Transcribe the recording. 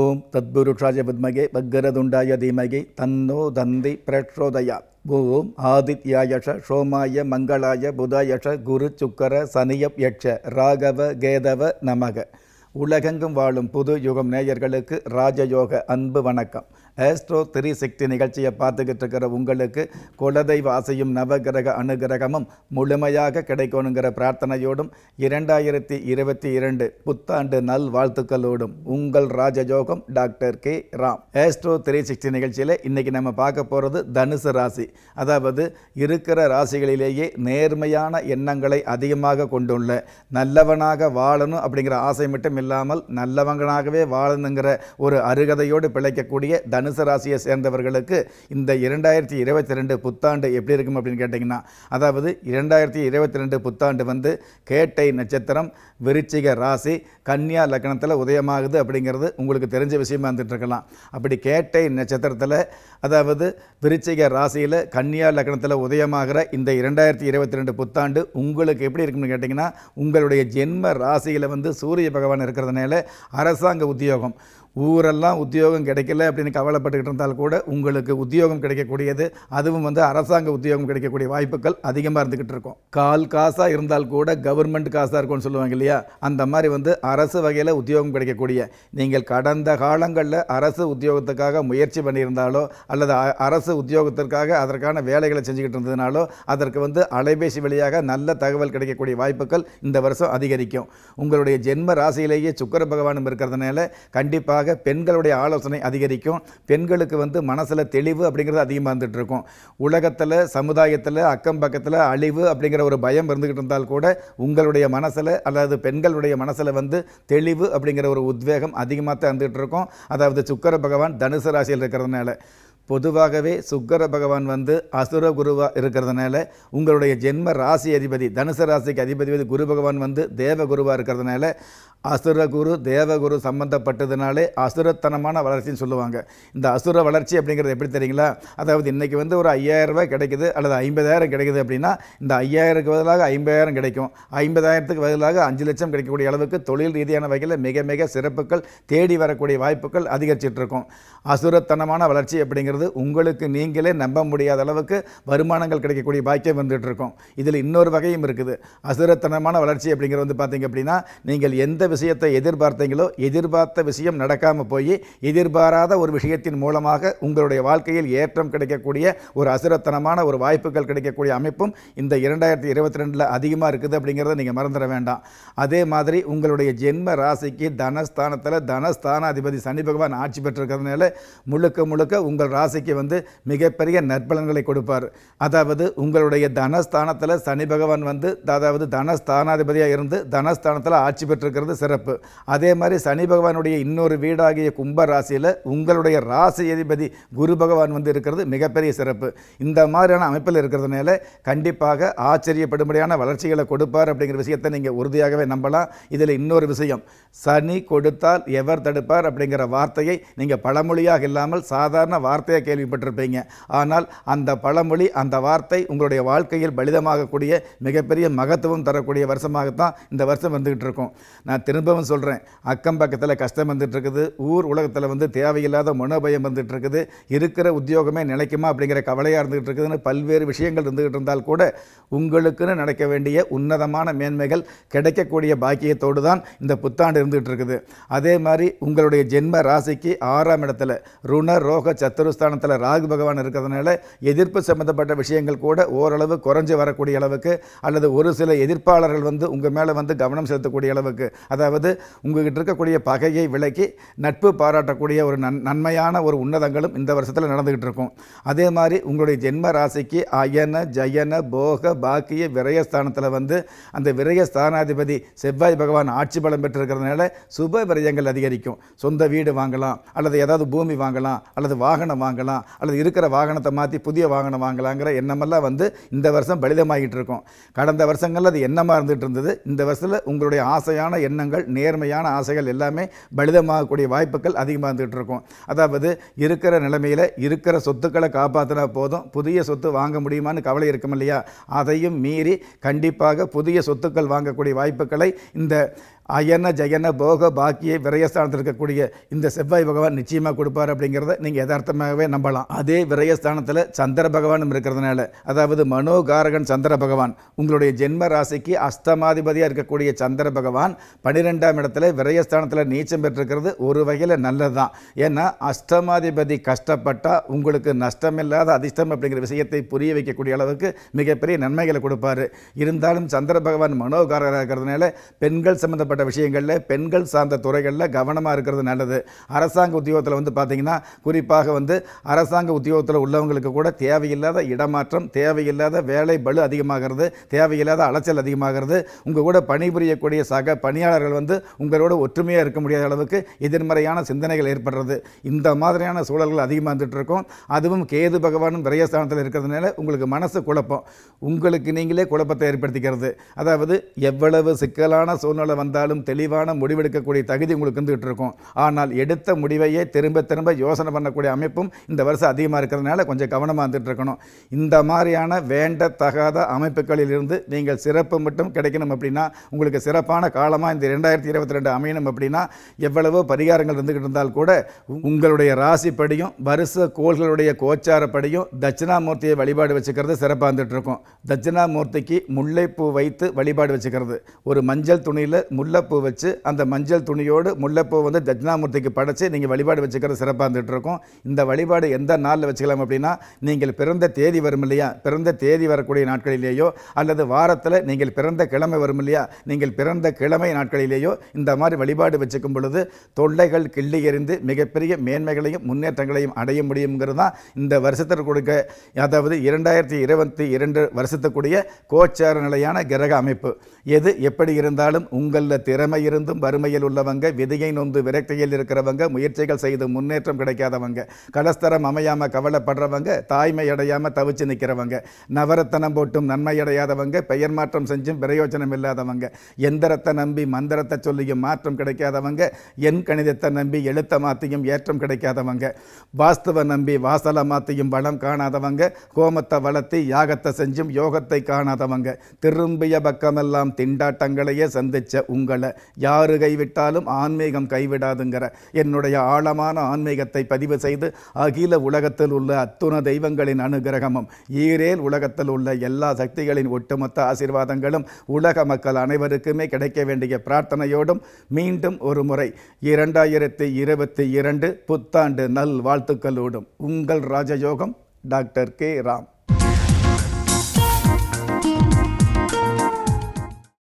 ஓம் தத்புருஷாய வித்மகே பக்கரதுண்டாய தீமகி தன்னோ தந்தி பிரச்சோதயாத் ஓம் ஆதித்யாயஷ சோமாய மங்களாய புதாயஷ குரு சுக்கர சனியப் யட்ச ராகவ கேதவ நமக உலகெங்கும் வாழும் புது யுகம் நேயர்களுக்கு ராஜயோக அன்பு வணக்கம் ஆஸ்ட்ரோ திரி சக்தி நிகழ்ச்சியை பார்த்துக்கிட்டு இருக்கிற உங்களுக்கு குலதெய்வ ஆசையும் நவகிரக அணுகிரகமும் முழுமையாக கிடைக்கணுங்கிற பிரார்த்தனையோடும் இரண்டாயிரத்தி இருபத்தி இரண்டு புத்தாண்டு நல் வாழ்த்துக்களோடும் உங்கள் ராஜயோகம் doctor K Ram astro Tri Shakti நிகழ்ச்சியில் இன்றைக்கி நம்ம பார்க்க போகிறது தனுசு ராசி அதாவது இருக்கிற ராசிகளிலேயே நேர்மையான எண்ணங்களை அதிகமாக கொண்டுள்ள நல்லவனாக வாழணும் அப்படிங்கிற ஆசை மட்டும் இல்லாமல் நல்லவங்களாகவே வாழணுங்கிற ஒரு அருகதையோடு பிழைக்கக்கூடிய அனுசராசியை சேர்ந்தவர்களுக்கு இந்த இரண்டாயிரத்தி இருபத்தி ரெண்டு புத்தாண்டு எப்படி இருக்கும் அப்படின்னு கேட்டிங்கன்னா அதாவது இரண்டாயிரத்தி இருபத்தி ரெண்டு புத்தாண்டு வந்து கேட்டை நட்சத்திரம் விருச்சிக ராசி கன்னியா லக்கணத்தில் உதயமாகுது அப்படிங்கிறது உங்களுக்கு தெரிஞ்ச விஷயமா இருந்துகிட்ருக்கலாம் அப்படி கேட்டை நட்சத்திரத்தில் அதாவது விருச்சிக ராசியில் கன்னியா லக்கணத்தில் உதயமாகிற இந்த இரண்டாயிரத்தி இருபத்தி ரெண்டு புத்தாண்டு உங்களுக்கு எப்படி இருக்கும்னு கேட்டிங்கன்னா உங்களுடைய ஜென்ம ராசியில் வந்து சூரிய பகவான் இருக்கிறதுனால அரசாங்க உத்தியோகம் ஊரெல்லாம் உத்தியோகம் கிடைக்கல அப்படின்னு கவலை கவலைப்பட்டுக்கிட்டு இருந்தால் கூட உங்களுக்கு உத்தியோகம் கிடைக்கக்கூடியது அதுவும் வந்து அரசாங்க உத்தியோகம் கிடைக்கக்கூடிய வாய்ப்புகள் அதிகமாக இருந்துக்கிட்டு இருக்கும் கால் காசாக இருந்தால் கூட கவர்மெண்ட் காசாக இருக்கும்னு சொல்லுவாங்க இல்லையா அந்த மாதிரி வந்து அரசு வகையில் உத்தியோகம் கிடைக்கக்கூடிய நீங்கள் கடந்த காலங்களில் அரசு உத்தியோகத்துக்காக முயற்சி பண்ணியிருந்தாலோ அல்லது அரசு உத்தியோகத்திற்காக அதற்கான வேலைகளை செஞ்சுக்கிட்டு இருந்ததுனாலோ அதற்கு வந்து அலைபேசி வழியாக நல்ல தகவல் கிடைக்கக்கூடிய வாய்ப்புகள் இந்த வருஷம் அதிகரிக்கும் உங்களுடைய ஜென்ம ராசியிலேயே சுக்கர பகவானும் இருக்கிறதுனால கண்டிப்பாக பெண்களுடைய ஆலோசனை அதிகரிக்கும் பெண்களுக்கு வந்து மனசில் தெளிவு அப்படிங்கிறது அதிகமாக இருந்துகிட்டு இருக்கும் உலகத்தில் சமுதாயத்தில் அக்கம் பக்கத்தில் அழிவு அப்படிங்கிற ஒரு பயம் இருந்துக்கிட்டு இருந்தால் கூட உங்களுடைய மனசில் அல்லது பெண்களுடைய மனசில் வந்து தெளிவு அப்படிங்கிற ஒரு உத்வேகம் அதிகமாக தான் இருந்துகிட்டு இருக்கும் அதாவது சுக்கர பகவான் தனுசு ராசியில் இருக்கிறதுனால பொதுவாகவே சுக்கர பகவான் வந்து அசுர குருவாக இருக்கிறதுனால உங்களுடைய ஜென்ம ராசி அதிபதி தனுசு ராசிக்கு அதிபதி குரு பகவான் வந்து தேவ குருவாக இருக்கிறதுனால அசுரகுரு தேவகுரு சம்மந்தப்பட்டதுனாலே அசுரத்தனமான வளர்ச்சின்னு சொல்லுவாங்க இந்த அசுர வளர்ச்சி அப்படிங்கிறது எப்படி தெரியுங்களா அதாவது இன்றைக்கி வந்து ஒரு ஐயாயிரரூபா கிடைக்குது அல்லது ஐம்பதாயிரம் கிடைக்குது அப்படின்னா இந்த ஐயாயிரத்துக்கு பதிலாக ஐம்பதாயிரம் கிடைக்கும் ஐம்பதாயிரத்துக்கு பதிலாக அஞ்சு லட்சம் கிடைக்கக்கூடிய அளவுக்கு தொழில் ரீதியான வகையில் மிக மிக சிறப்புகள் தேடி வரக்கூடிய வாய்ப்புகள் அதிகரிச்சிட்ருக்கும் அசுரத்தனமான வளர்ச்சி அப்படிங்கிறது உங்களுக்கு நீங்களே நம்ப முடியாத அளவுக்கு வருமானங்கள் கிடைக்கக்கூடிய பாக்கியம் வந்துட்டுருக்கும் இதில் இன்னொரு வகையும் இருக்குது அசுரத்தனமான வளர்ச்சி அப்படிங்கிறது வந்து பார்த்திங்க அப்படின்னா நீங்கள் எந்த விஷயத்தை எதிர்பார்த்தீங்களோ எதிர்பார்த்த விஷயம் நடக்காமல் போய் எதிர்பாராத ஒரு விஷயத்தின் மூலமாக உங்களுடைய வாழ்க்கையில் ஏற்றம் கிடைக்கக்கூடிய ஒரு அசுரத்தனமான ஒரு வாய்ப்புகள் கிடைக்கக்கூடிய அமைப்பும் இந்த இரண்டாயிரத்தி இருபத்தி ரெண்டில் அதிகமாக இருக்குது அப்படிங்கிறத நீங்கள் மறந்துட வேண்டாம் அதே மாதிரி உங்களுடைய ஜென்ம ராசிக்கு தனஸ்தானத்தில் தனஸ்தானாதிபதி சனி பகவான் ஆட்சி பெற்றிருக்கிறதுனால முழுக்க முழுக்க உங்கள் ராசிக்கு வந்து மிகப்பெரிய நற்பலன்களை கொடுப்பார் அதாவது உங்களுடைய தனஸ்தானத்தில் சனி பகவான் வந்து அதாவது தனஸ்தானாதிபதியாக இருந்து தனஸ்தானத்தில் ஆட்சி பெற்றிருக்கிறது சிறப்பு அதே மாதிரி சனி பகவானுடைய இன்னொரு வீடாகிய கும்ப ராசியில் உங்களுடைய ராசி அதிபதி குரு பகவான் வந்து இருக்கிறது மிகப்பெரிய சிறப்பு இந்த மாதிரியான அமைப்பில் இருக்கிறதுனால கண்டிப்பாக ஆச்சரியப்படும்படியான வளர்ச்சிகளை கொடுப்பார் அப்படிங்கிற விஷயத்தை நீங்கள் உறுதியாகவே நம்பலாம் இதில் இன்னொரு விஷயம் சனி கொடுத்தால் எவர் தடுப்பார் அப்படிங்கிற வார்த்தையை நீங்கள் பழமொழியாக இல்லாமல் சாதாரண வார்த்தையாக கேள்விப்பட்டிருப்பீங்க ஆனால் அந்த பழமொழி அந்த வார்த்தை உங்களுடைய வாழ்க்கையில் பலிதமாகக்கூடிய மிகப்பெரிய மகத்துவம் தரக்கூடிய வருஷமாகத்தான் இந்த வருஷம் வந்துக்கிட்டு இருக்கும் நான் திரும்பவும் சொல்கிறேன் அக்கம் பக்கத்தில் கஷ்டம் வந்துட்டுருக்குது ஊர் உலகத்தில் வந்து தேவையில்லாத மனோபயம் வந்துட்டுருக்குது இருக்கிற உத்தியோகமே நினைக்குமா அப்படிங்கிற கவலையாக இருந்துகிட்டு இருக்குதுன்னு பல்வேறு விஷயங்கள் இருந்துகிட்டு இருந்தால் கூட உங்களுக்குன்னு நடக்க வேண்டிய உன்னதமான மேன்மைகள் கிடைக்கக்கூடிய பாக்கியத்தோடு தான் இந்த புத்தாண்டு இருந்துகிட்டு இருக்குது அதே மாதிரி உங்களுடைய ஜென்ம ராசிக்கு ஆறாம் இடத்துல ருண ரோக சத்துருஸ்தானத்தில் ராகு பகவான் இருக்கிறதுனால எதிர்ப்பு சம்மந்தப்பட்ட விஷயங்கள் கூட ஓரளவு குறைஞ்சு வரக்கூடிய அளவுக்கு அல்லது ஒரு சில எதிர்ப்பாளர்கள் வந்து உங்கள் மேலே வந்து கவனம் செலுத்தக்கூடிய அளவுக்கு அதை அதாவது உங்ககிட்ட இருக்கக்கூடிய பகையை விலக்கி நட்பு பாராட்டக்கூடிய ஒரு நன் நன்மையான ஒரு உன்னதங்களும் இந்த வருஷத்தில் நடந்துக்கிட்டு இருக்கும் அதே மாதிரி உங்களுடைய ஜென்ம ராசிக்கு அயன ஜயன போக பாக்கிய விரயஸ்தானத்தில் வந்து அந்த விரயஸ்தானாதிபதி செவ்வாய் பகவான் ஆட்சி பலம் பெற்றிருக்கிறதுனால சுப விரயங்கள் அதிகரிக்கும் சொந்த வீடு வாங்கலாம் அல்லது ஏதாவது பூமி வாங்கலாம் அல்லது வாகனம் வாங்கலாம் அல்லது இருக்கிற வாகனத்தை மாற்றி புதிய வாகனம் வாங்கலாங்கிற எண்ணமெல்லாம் வந்து இந்த வருஷம் பலிதமாகிட்டு இருக்கும் கடந்த வருஷங்களில் அது எண்ணமாக இருந்துகிட்டு இருந்தது இந்த வருஷத்தில் உங்களுடைய ஆசையான எண்ணங்கள் எண்ணங்கள் நேர்மையான ஆசைகள் எல்லாமே பலிதமாகக்கூடிய வாய்ப்புகள் அதிகமாக இருந்துகிட்டு இருக்கும் அதாவது இருக்கிற நிலைமையில் இருக்கிற சொத்துக்களை காப்பாற்றினா போதும் புதிய சொத்து வாங்க முடியுமான்னு கவலை இருக்கும் இல்லையா அதையும் மீறி கண்டிப்பாக புதிய சொத்துக்கள் வாங்கக்கூடிய வாய்ப்புகளை இந்த அயன ஜயன போக பாக்கிய விரயஸ்தானத்தில் இருக்கக்கூடிய இந்த செவ்வாய் பகவான் நிச்சயமாக கொடுப்பார் அப்படிங்கிறத நீங்கள் யதார்த்தமாகவே நம்பலாம் அதே விரயஸ்தானத்தில் சந்திர பகவானும் இருக்கிறதுனால அதாவது மனோகாரகன் சந்திர பகவான் உங்களுடைய ஜென்ம ராசிக்கு அஸ்தமாதிபதியாக இருக்கக்கூடிய சந்திர பகவான் பன்னிரெண்டாம் இடத்துல விரயஸ்தானத்தில் நீச்சம் பெற்றிருக்கிறது ஒரு வகையில் நல்லது தான் ஏன்னா அஷ்டமாதிபதி கஷ்டப்பட்டால் உங்களுக்கு நஷ்டமில்லாத அதிர்ஷ்டம் அப்படிங்கிற விஷயத்தை புரிய வைக்கக்கூடிய அளவுக்கு மிகப்பெரிய நன்மைகளை கொடுப்பார் இருந்தாலும் சந்திர பகவான் மனோகாரகராக இருக்கிறதுனால பெண்கள் சம்மந்தப்பட்ட சம்பந்தப்பட்ட விஷயங்களில் பெண்கள் சார்ந்த துறைகளில் கவனமாக இருக்கிறது நல்லது அரசாங்க உத்தியோகத்தில் வந்து பார்த்திங்கன்னா குறிப்பாக வந்து அரசாங்க உத்தியோகத்தில் உள்ளவங்களுக்கு கூட தேவையில்லாத இடமாற்றம் தேவையில்லாத வேலை பலு அதிகமாகிறது தேவையில்லாத அலைச்சல் அதிகமாகிறது உங்கள் கூட பணிபுரியக்கூடிய சக பணியாளர்கள் வந்து உங்களோட ஒற்றுமையாக இருக்க முடியாத அளவுக்கு எதிர்மறையான சிந்தனைகள் ஏற்படுறது இந்த மாதிரியான சூழல்கள் அதிகமாக இருந்துகிட்டு இருக்கும் அதுவும் கேது பகவானும் விரயஸ்தானத்தில் இருக்கிறதுனால உங்களுக்கு மனசு குழப்பம் உங்களுக்கு நீங்களே குழப்பத்தை ஏற்படுத்திக்கிறது அதாவது எவ்வளவு சிக்கலான சூழ்நிலை வந்தால் எடுத்தாலும் தெளிவான முடிவெடுக்கக்கூடிய தகுதி உங்களுக்கு இருந்துகிட்டு இருக்கும் ஆனால் எடுத்த முடிவையே திரும்ப திரும்ப யோசனை பண்ணக்கூடிய அமைப்பும் இந்த வருஷம் அதிகமாக இருக்கிறதுனால கொஞ்சம் கவனமாக இருந்துகிட்டு இருக்கணும் இந்த மாதிரியான வேண்டத்தகாத அமைப்புகளிலிருந்து நீங்கள் சிறப்பு மட்டும் கிடைக்கணும் அப்படின்னா உங்களுக்கு சிறப்பான காலமாக இந்த ரெண்டாயிரத்தி இருபத்தி ரெண்டு அமையணும் அப்படின்னா எவ்வளவோ பரிகாரங்கள் இருந்துகிட்டு இருந்தால் கூட உங்களுடைய ராசிப்படியும் வருஷ கோள்களுடைய கோச்சாரப்படியும் தட்சிணாமூர்த்தியை வழிபாடு வச்சுக்கிறது சிறப்பாக இருந்துகிட்டு இருக்கும் தட்சிணாமூர்த்திக்கு முல்லைப்பூ வைத்து வழிபாடு வச்சுக்கிறது ஒரு மஞ்சள் துணியில் முல்லை முல்லைப்பூ வச்சு அந்த மஞ்சள் துணியோடு முல்லைப்பூ வந்து தட்சிணாமூர்த்திக்கு படைச்சி நீங்கள் வழிபாடு வச்சுக்கிறது சிறப்பாக இருந்துகிட்டு இருக்கும் இந்த வழிபாடு எந்த நாளில் வச்சுக்கலாம் அப்படின்னா நீங்கள் பிறந்த தேதி வரும் இல்லையா பிறந்த தேதி வரக்கூடிய நாட்களிலேயோ அல்லது வாரத்தில் நீங்கள் பிறந்த கிழமை வரும் இல்லையா நீங்கள் பிறந்த கிழமை நாட்களிலேயோ இந்த மாதிரி வழிபாடு வச்சுக்கும் பொழுது தொல்லைகள் கிள்ளி எறிந்து மிகப்பெரிய மேன்மைகளையும் முன்னேற்றங்களையும் அடைய முடியுங்கிறது தான் இந்த வருஷத்திற்கு கொடுக்க அதாவது இரண்டாயிரத்தி இருபத்தி இரண்டு வருஷத்துக்குரிய கோச்சார நிலையான கிரக அமைப்பு எது எப்படி இருந்தாலும் உங்களில் திறமை இருந்தும் வறுமையில் உள்ளவங்க விதையை நொந்து விரக்தியில் இருக்கிறவங்க முயற்சிகள் செய்து முன்னேற்றம் கிடைக்காதவங்க கலஸ்தரம் அமையாமல் கவலைப்படுறவங்க தாய்மை அடையாமல் தவிச்சு நிற்கிறவங்க நவரத்தனம் போட்டும் நன்மை அடையாதவங்க பெயர் மாற்றம் செஞ்சும் பிரயோஜனம் இல்லாதவங்க எந்திரத்தை நம்பி மந்திரத்தை சொல்லியும் மாற்றம் கிடைக்காதவங்க என் கணிதத்தை நம்பி எழுத்த மாற்றியும் ஏற்றம் கிடைக்காதவங்க வாஸ்தவ நம்பி வாசலை மாற்றியும் வளம் காணாதவங்க கோமத்தை வளர்த்தி யாகத்தை செஞ்சும் யோகத்தை காணாதவங்க திரும்பிய பக்கமெல்லாம் திண்டாட்டங்களையே சந்திச்ச உங்கள் உங்களை யார் கைவிட்டாலும் ஆன்மீகம் கைவிடாதுங்கிற என்னுடைய ஆழமான ஆன்மீகத்தை பதிவு செய்து அகில உலகத்தில் உள்ள அத்துண தெய்வங்களின் அனுகிரகமும் ஈரேல் உலகத்தில் உள்ள எல்லா சக்திகளின் ஒட்டுமொத்த ஆசீர்வாதங்களும் உலக மக்கள் அனைவருக்குமே கிடைக்க வேண்டிய பிரார்த்தனையோடும் மீண்டும் ஒரு முறை இரண்டாயிரத்தி இருபத்தி இரண்டு புத்தாண்டு நல் வாழ்த்துக்களோடும் உங்கள் ராஜயோகம் டாக்டர் கே ராம்